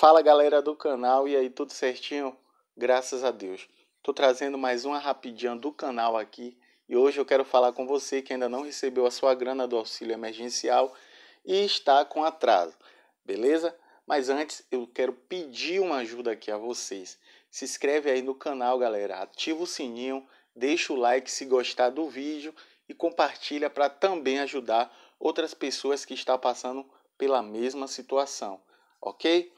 Fala galera do canal, e aí tudo certinho? Graças a Deus. Tô trazendo mais uma rapidinha do canal aqui e hoje eu quero falar com você que ainda não recebeu a sua grana do auxílio emergencial e está com atraso, beleza? Mas antes eu quero pedir uma ajuda aqui a vocês. Se inscreve aí no canal, galera, ativa o sininho, deixa o like se gostar do vídeo e compartilha para também ajudar outras pessoas que estão passando pela mesma situação, ok?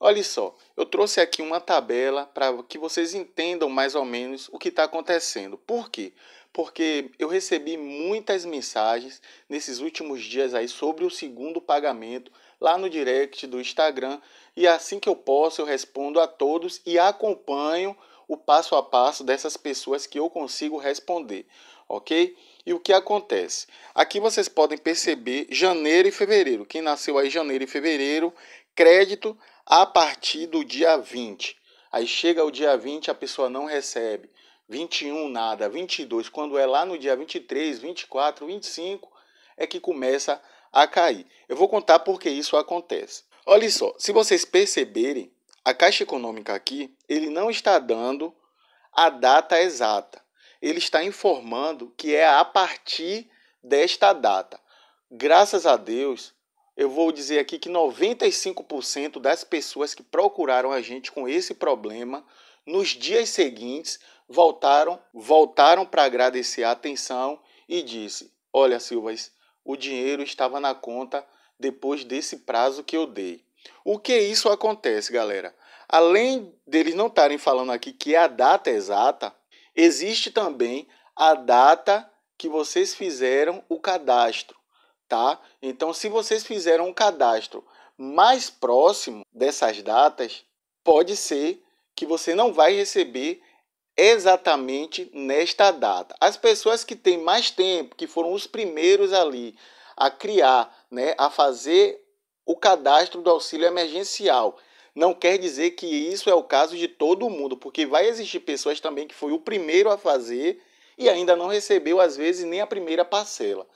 Olha só, eu trouxe aqui uma tabela para que vocês entendam mais ou menos o que está acontecendo. Por quê? Porque eu recebi muitas mensagens nesses últimos dias aí sobre o segundo pagamento lá no direct do Instagram e assim que eu posso eu respondo a todos e acompanho o passo a passo dessas pessoas que eu consigo responder, ok? E o que acontece? Aqui vocês podem perceber janeiro e fevereiro. Quem nasceu aí janeiro e fevereiro, crédito a partir do dia 20. Aí chega o dia 20, a pessoa não recebe. 21 nada, 22, quando é lá no dia 23, 24, 25 é que começa a cair. Eu vou contar porque isso acontece. Olha só, se vocês perceberem, a Caixa Econômica aqui, ele não está dando a data exata. Ele está informando que é a partir desta data. Graças a Deus, eu vou dizer aqui que 95% das pessoas que procuraram a gente com esse problema nos dias seguintes voltaram, voltaram para agradecer a atenção e disse: "Olha, Silvas, o dinheiro estava na conta depois desse prazo que eu dei". O que isso acontece, galera? Além deles não estarem falando aqui que é a data exata, existe também a data que vocês fizeram o cadastro tá? Então, se vocês fizeram um cadastro mais próximo dessas datas, pode ser que você não vai receber exatamente nesta data. As pessoas que têm mais tempo, que foram os primeiros ali a criar, né, a fazer o cadastro do auxílio emergencial, não quer dizer que isso é o caso de todo mundo, porque vai existir pessoas também que foi o primeiro a fazer e ainda não recebeu às vezes nem a primeira parcela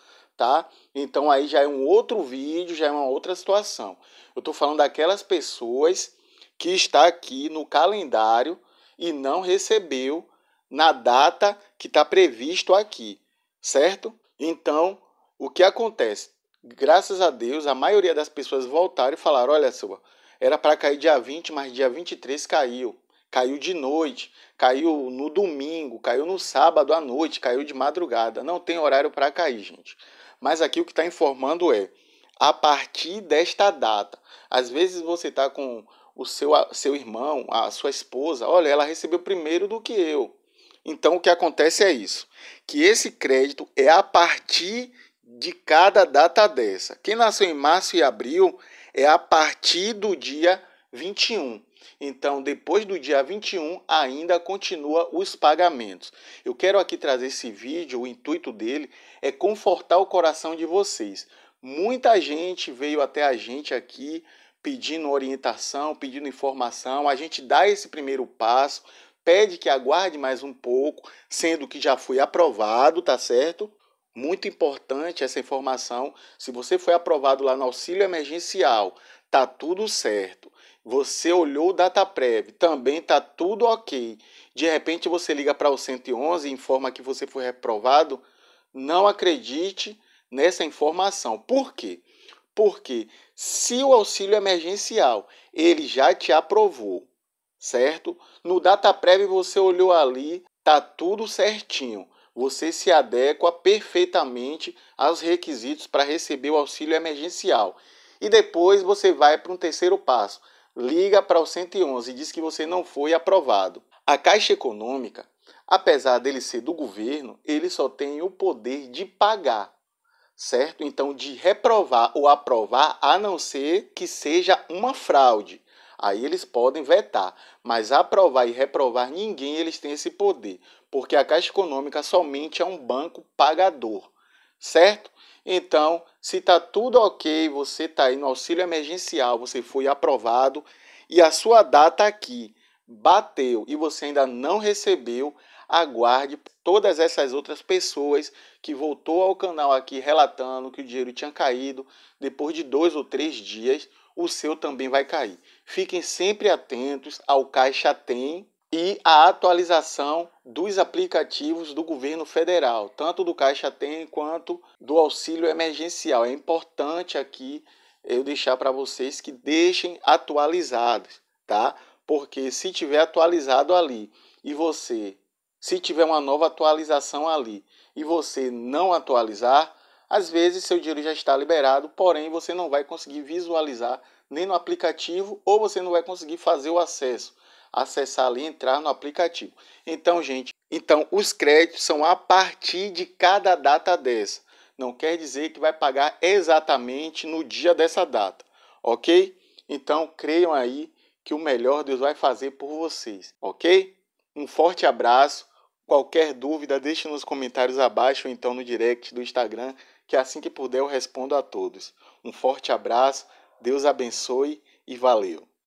tá? Então aí já é um outro vídeo, já é uma outra situação. Eu estou falando daquelas pessoas que está aqui no calendário e não recebeu na data que está previsto aqui, certo? Então, o que acontece? Graças a Deus, a maioria das pessoas voltaram e falaram: olha, só, era para cair dia 20, mas dia 23 caiu. Caiu de noite, caiu no domingo, caiu no sábado à noite, caiu de madrugada. Não tem horário para cair, gente. Mas aqui o que está informando é a partir desta data. Às vezes você está com o seu, seu irmão, a sua esposa, olha, ela recebeu primeiro do que eu. Então o que acontece é isso, que esse crédito é a partir de cada data dessa. Quem nasceu em março e abril é a partir do dia 21. Então, depois do dia 21, ainda continua os pagamentos. Eu quero aqui trazer esse vídeo, o intuito dele é confortar o coração de vocês. Muita gente veio até a gente aqui pedindo orientação, pedindo informação. A gente dá esse primeiro passo, pede que aguarde mais um pouco, sendo que já foi aprovado, tá certo? Muito importante essa informação. Se você foi aprovado lá no auxílio emergencial, tá tudo certo. Você olhou o DataPrev, também está tudo ok. De repente você liga para o 111 e informa que você foi reprovado. Não acredite nessa informação. Por quê? Porque se o auxílio é emergencial ele já te aprovou, certo? No DataPrev você olhou ali, tá tudo certinho. Você se adequa perfeitamente aos requisitos para receber o auxílio emergencial. E depois você vai para um terceiro passo liga para o 111 e diz que você não foi aprovado. A Caixa Econômica, apesar dele ser do governo, ele só tem o poder de pagar, certo? Então, de reprovar ou aprovar, a não ser que seja uma fraude. Aí eles podem vetar, mas aprovar e reprovar ninguém eles têm esse poder, porque a Caixa Econômica somente é um banco pagador certo? Então, se está tudo ok, você está aí no auxílio emergencial, você foi aprovado e a sua data aqui bateu e você ainda não recebeu, aguarde todas essas outras pessoas que voltou ao canal aqui relatando que o dinheiro tinha caído depois de dois ou três dias, o seu também vai cair. Fiquem sempre atentos ao caixa tem e a atualização dos aplicativos do governo federal, tanto do Caixa Tem quanto do auxílio emergencial. É importante aqui eu deixar para vocês que deixem atualizados, tá? Porque se tiver atualizado ali e você, se tiver uma nova atualização ali e você não atualizar, às vezes seu dinheiro já está liberado, porém você não vai conseguir visualizar nem no aplicativo ou você não vai conseguir fazer o acesso acessar ali, entrar no aplicativo. Então, gente, então os créditos são a partir de cada data dessa. Não quer dizer que vai pagar exatamente no dia dessa data, ok? Então, creiam aí que o melhor Deus vai fazer por vocês, ok? Um forte abraço. Qualquer dúvida, deixe nos comentários abaixo ou então no direct do Instagram, que assim que puder eu respondo a todos. Um forte abraço, Deus abençoe e valeu!